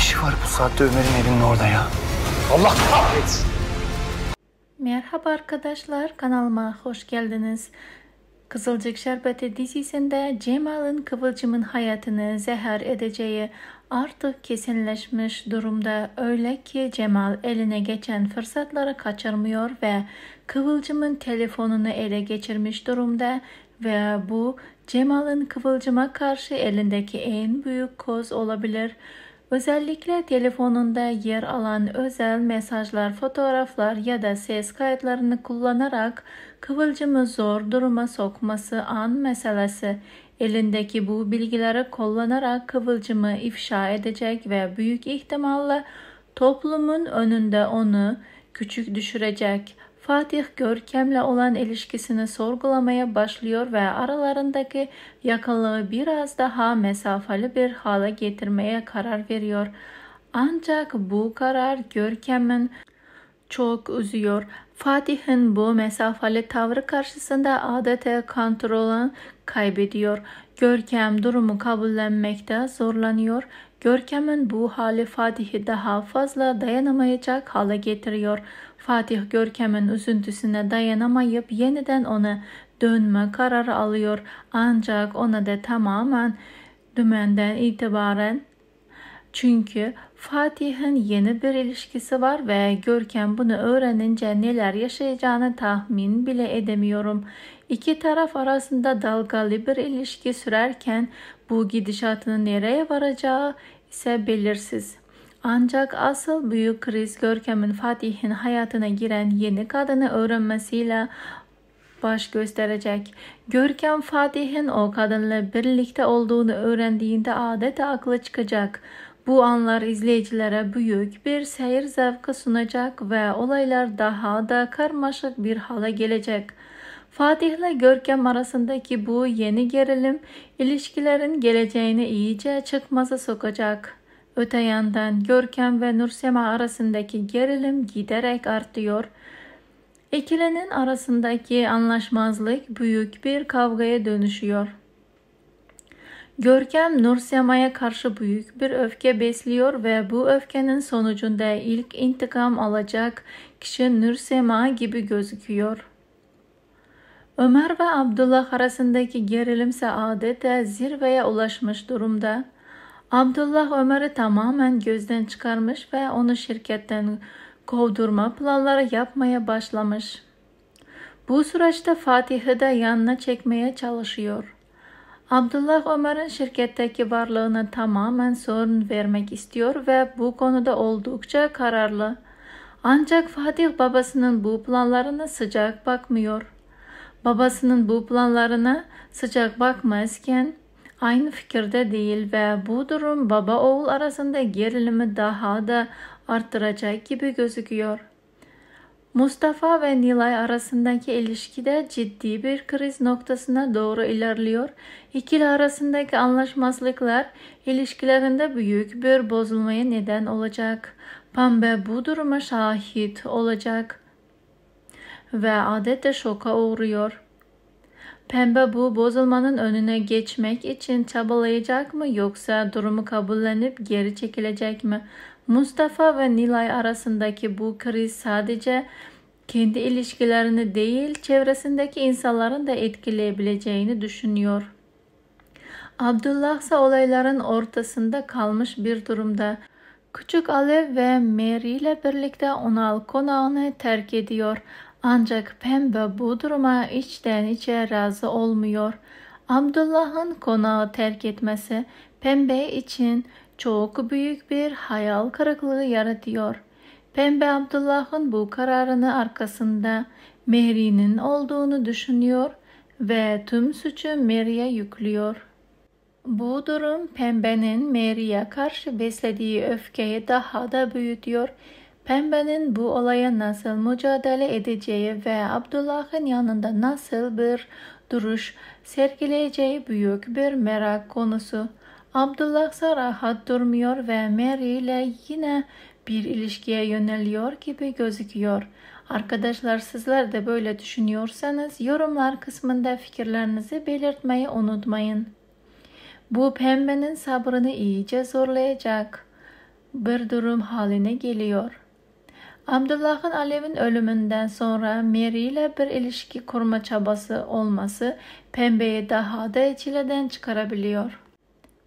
işi var bu saatte Ömer'in evinin orada ya? Allah kahretsin. Merhaba arkadaşlar kanalıma hoş geldiniz. Kızılcık Şerbeti dizisinde Cemal'in Kıvılcım'ın hayatını zehir edeceği artık kesinleşmiş durumda. Öyle ki Cemal eline geçen fırsatları kaçırmıyor ve Kıvılcım'ın telefonunu ele geçirmiş durumda ve bu Cemal'in Kıvılcım'a karşı elindeki en büyük koz olabilir. Özellikle telefonunda yer alan özel mesajlar, fotoğraflar ya da ses kayıtlarını kullanarak kıvılcımı zor duruma sokması an meselesi. Elindeki bu bilgileri kullanarak kıvılcımı ifşa edecek ve büyük ihtimalle toplumun önünde onu küçük düşürecek. Fatih Görkem'le olan ilişkisini sorgulamaya başlıyor ve aralarındaki yakınlığı biraz daha mesafeli bir hale getirmeye karar veriyor. Ancak bu karar Görkem'in çok üzüyor. Fatih'in bu mesafeli tavrı karşısında adeta kontrolünü kaybediyor. Görkem durumu kabullenmekte zorlanıyor Görkem'in bu hali Fatih'i daha fazla dayanamayacak hale getiriyor. Fatih Görkem'in üzüntüsüne dayanamayıp yeniden ona dönme kararı alıyor. Ancak ona da tamamen dümenden itibaren çünkü Fatih'in yeni bir ilişkisi var ve Görkem bunu öğrenince neler yaşayacağını tahmin bile edemiyorum. İki taraf arasında dalgalı bir ilişki sürerken bu gidişatının nereye varacağı ise belirsiz. Ancak asıl büyük kriz Görkem'in Fatih'in hayatına giren yeni kadını öğrenmesiyle baş gösterecek. Görkem Fatih'in o kadınla birlikte olduğunu öğrendiğinde adeta aklı çıkacak. Bu anlar izleyicilere büyük bir seyir zevki sunacak ve olaylar daha da karmaşık bir hale gelecek. Fatih ile Görkem arasındaki bu yeni gerilim ilişkilerin geleceğini iyice çıkmaza sokacak. Öte yandan Görkem ve Nursema arasındaki gerilim giderek artıyor. İkilinin arasındaki anlaşmazlık büyük bir kavgaya dönüşüyor. Görkem Nursema'ya karşı büyük bir öfke besliyor ve bu öfkenin sonucunda ilk intikam alacak kişi Nursema gibi gözüküyor. Ömer ve Abdullah arasındaki gerilimse adeta zirveye ulaşmış durumda. Abdullah Ömer'i tamamen gözden çıkarmış ve onu şirketten kovdurma planları yapmaya başlamış. Bu süreçte Fatih'i de yanına çekmeye çalışıyor. Abdullah Ömer'in şirketteki varlığını tamamen sorun vermek istiyor ve bu konuda oldukça kararlı. Ancak Fatih babasının bu planlarına sıcak bakmıyor.'' babasının bu planlarına sıcak bakmazken aynı fikirde değil ve bu durum baba oğul arasında gerilimi daha da artıracak gibi gözüküyor. Mustafa ve Nilay arasındaki ilişkide ciddi bir kriz noktasına doğru ilerliyor. İkili arasındaki anlaşmazlıklar ilişkilerinde büyük bir bozulmaya neden olacak. Pembe bu duruma şahit olacak ve adeta şoka uğruyor. Pembe bu bozulmanın önüne geçmek için çabalayacak mı yoksa durumu kabullenip geri çekilecek mi? Mustafa ve Nilay arasındaki bu kriz sadece kendi ilişkilerini değil çevresindeki insanların da etkileyebileceğini düşünüyor. Abdullah ise olayların ortasında kalmış bir durumda. Küçük Alev ve Mary ile birlikte Onal konağını terk ediyor. Ancak Pembe bu duruma içten içe razı olmuyor. Abdullah'ın konağı terk etmesi Pembe için çok büyük bir hayal kırıklığı yaratıyor. Pembe Abdullah'ın bu kararını arkasında Mehri'nin olduğunu düşünüyor ve tüm suçu Mehri'ye yüklüyor. Bu durum Pembe'nin Mehri'ye karşı beslediği öfkeyi daha da büyütüyor Pembe'nin bu olaya nasıl mücadele edeceği ve Abdullah'ın yanında nasıl bir duruş sergileyeceği büyük bir merak konusu. Abdullah ise rahat durmuyor ve Mary ile yine bir ilişkiye yöneliyor gibi gözüküyor. Arkadaşlar sizler de böyle düşünüyorsanız yorumlar kısmında fikirlerinizi belirtmeyi unutmayın. Bu pembenin sabrını iyice zorlayacak bir durum haline geliyor. Abdullah'ın Alev'in ölümünden sonra Mary ile bir ilişki kurma çabası olması Pembe'yi daha da çileden çıkarabiliyor.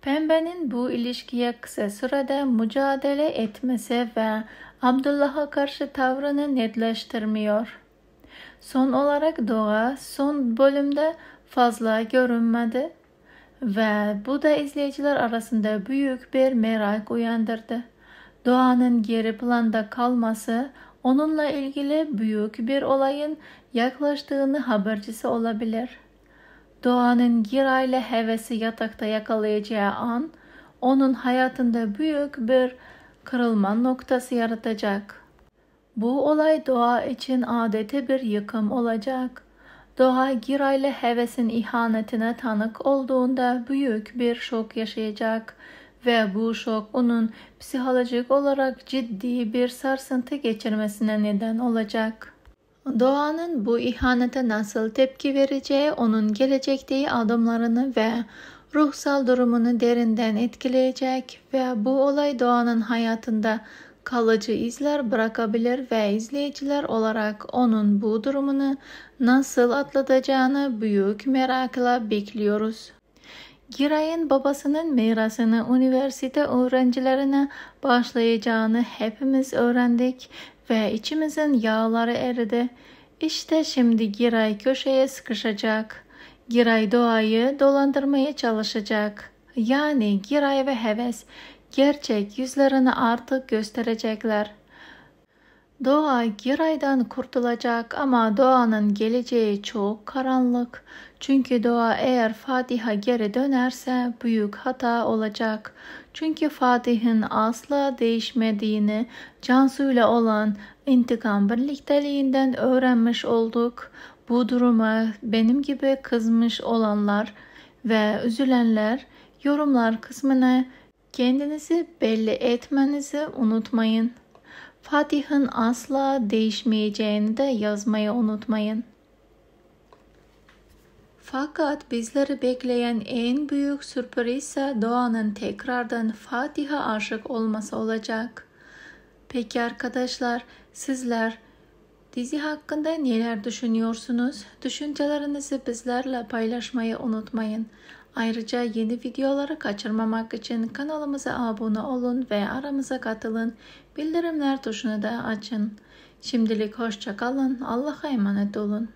Pembe'nin bu ilişkiye kısa sürede mücadele etmesi ve Abdullah'a karşı tavrını netleştirmiyor. Son olarak Doğa son bölümde fazla görünmedi ve bu da izleyiciler arasında büyük bir merak uyandırdı doğanın geri planda kalması onunla ilgili büyük bir olayın yaklaştığını habercisi olabilir. Doğanın Gira hevesi yatakta yakalayacağı an onun hayatında büyük bir kırılma noktası yaratacak. Bu olay doğa için adeti bir yıkım olacak. Doğa Gira hevesin ihanetine tanık olduğunda büyük bir şok yaşayacak ve bu şok onun psikolojik olarak ciddi bir sarsıntı geçirmesine neden olacak. Doğanın bu ihanete nasıl tepki vereceği onun gelecekteki adımlarını ve ruhsal durumunu derinden etkileyecek ve bu olay Doğan'ın hayatında kalıcı izler bırakabilir ve izleyiciler olarak onun bu durumunu nasıl atlatacağını büyük merakla bekliyoruz. Giray'ın babasının mirasını üniversite öğrencilerine bağışlayacağını hepimiz öğrendik ve içimizin yağları eridi. İşte şimdi Giray köşeye sıkışacak. Giray doğayı dolandırmaya çalışacak. Yani Giray ve heves gerçek yüzlerini artık gösterecekler.'' Doğa giraydan kurtulacak ama doğanın geleceği çok karanlık. Çünkü doğa eğer Fatih'a geri dönerse büyük hata olacak. Çünkü Fatih'in asla değişmediğini Cansu ile olan intikam birlikteliğinden öğrenmiş olduk. Bu duruma benim gibi kızmış olanlar ve üzülenler yorumlar kısmına kendinizi belli etmenizi unutmayın. Fatih'in asla değişmeyeceğini de yazmayı unutmayın. Fakat bizleri bekleyen en büyük sürpriz ise doğanın tekrardan Fatih'e aşık olması olacak. Peki arkadaşlar sizler dizi hakkında neler düşünüyorsunuz? Düşüncelerinizi bizlerle paylaşmayı unutmayın. Ayrıca yeni videoları kaçırmamak için kanalımıza abone olun ve aramıza katılın. Bildirimler tuşunu da açın. Şimdilik hoşçakalın. Allah'a emanet olun.